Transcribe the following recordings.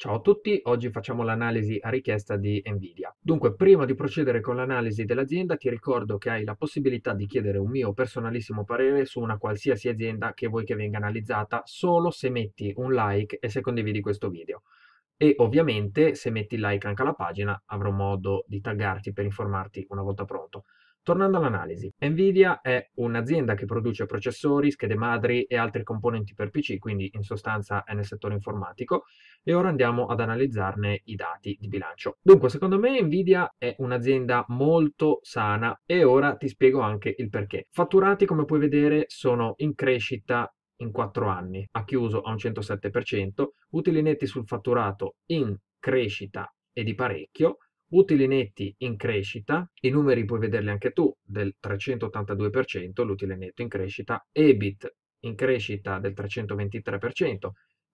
Ciao a tutti, oggi facciamo l'analisi a richiesta di Nvidia. Dunque, prima di procedere con l'analisi dell'azienda, ti ricordo che hai la possibilità di chiedere un mio personalissimo parere su una qualsiasi azienda che vuoi che venga analizzata solo se metti un like e se condividi questo video. E ovviamente, se metti like anche alla pagina, avrò modo di taggarti per informarti una volta pronto. Tornando all'analisi, Nvidia è un'azienda che produce processori, schede madri e altri componenti per PC, quindi in sostanza è nel settore informatico, e ora andiamo ad analizzarne i dati di bilancio. Dunque, secondo me Nvidia è un'azienda molto sana e ora ti spiego anche il perché. Fatturati, come puoi vedere, sono in crescita in 4 anni, ha chiuso a un 107%, utili netti sul fatturato in crescita e di parecchio, utili netti in crescita, i numeri puoi vederli anche tu, del 382% l'utile netto in crescita, EBIT in crescita del 323%,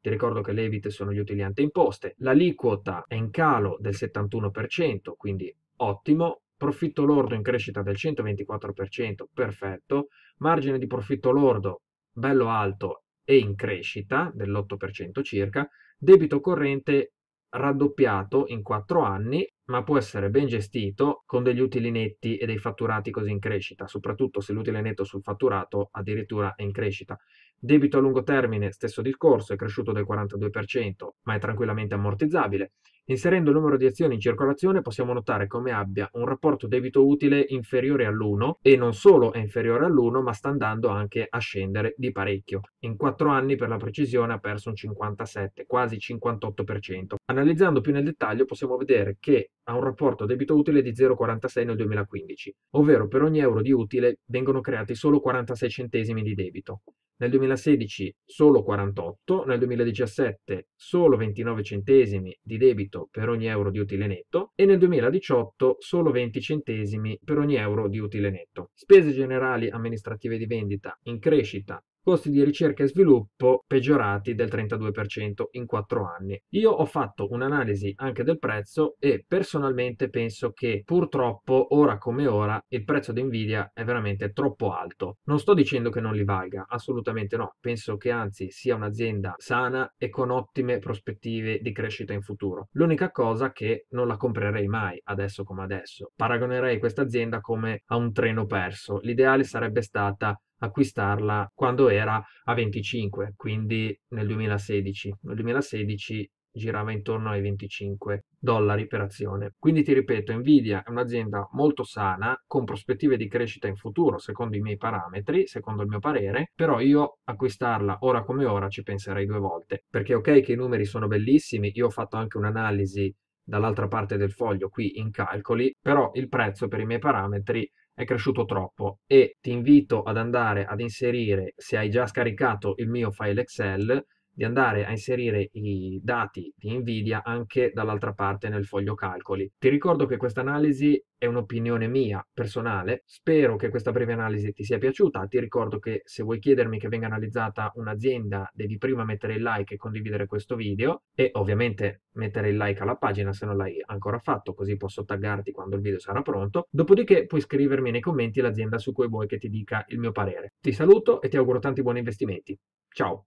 ti ricordo che le EBIT sono gli utili ante imposte, l'aliquota è in calo del 71%, quindi ottimo, profitto lordo in crescita del 124%, perfetto, margine di profitto lordo bello alto e in crescita dell'8% circa, debito corrente raddoppiato in 4 anni, ma può essere ben gestito con degli utili netti e dei fatturati così in crescita, soprattutto se l'utile netto sul fatturato addirittura è in crescita. Debito a lungo termine, stesso discorso, è cresciuto del 42%, ma è tranquillamente ammortizzabile. Inserendo il numero di azioni in circolazione possiamo notare come abbia un rapporto debito utile inferiore all'1 e non solo è inferiore all'1 ma sta andando anche a scendere di parecchio. In 4 anni per la precisione ha perso un 57, quasi 58%. Analizzando più nel dettaglio possiamo vedere che ha un rapporto debito-utile di 0,46 nel 2015, ovvero per ogni euro di utile vengono creati solo 46 centesimi di debito. Nel 2016 solo 48, nel 2017 solo 29 centesimi di debito per ogni euro di utile netto e nel 2018 solo 20 centesimi per ogni euro di utile netto. Spese generali amministrative di vendita in crescita costi di ricerca e sviluppo peggiorati del 32% in 4 anni. Io ho fatto un'analisi anche del prezzo e personalmente penso che purtroppo ora come ora il prezzo di Nvidia è veramente troppo alto. Non sto dicendo che non li valga, assolutamente no, penso che anzi sia un'azienda sana e con ottime prospettive di crescita in futuro. L'unica cosa che non la comprerei mai adesso come adesso. Paragonerei questa azienda come a un treno perso. L'ideale sarebbe stata acquistarla quando era a 25, quindi nel 2016. Nel 2016 girava intorno ai 25 dollari per azione. Quindi ti ripeto, Nvidia è un'azienda molto sana, con prospettive di crescita in futuro, secondo i miei parametri, secondo il mio parere, però io acquistarla ora come ora ci penserei due volte, perché ok che i numeri sono bellissimi, io ho fatto anche un'analisi dall'altra parte del foglio qui in calcoli, però il prezzo per i miei parametri è cresciuto troppo e ti invito ad andare ad inserire, se hai già scaricato il mio file Excel, di andare a inserire i dati di Nvidia anche dall'altra parte nel foglio calcoli. Ti ricordo che questa analisi è un'opinione mia personale, spero che questa breve analisi ti sia piaciuta, ti ricordo che se vuoi chiedermi che venga analizzata un'azienda devi prima mettere il like e condividere questo video e ovviamente mettere il like alla pagina se non l'hai ancora fatto così posso taggarti quando il video sarà pronto, dopodiché puoi scrivermi nei commenti l'azienda su cui vuoi che ti dica il mio parere. Ti saluto e ti auguro tanti buoni investimenti. Ciao!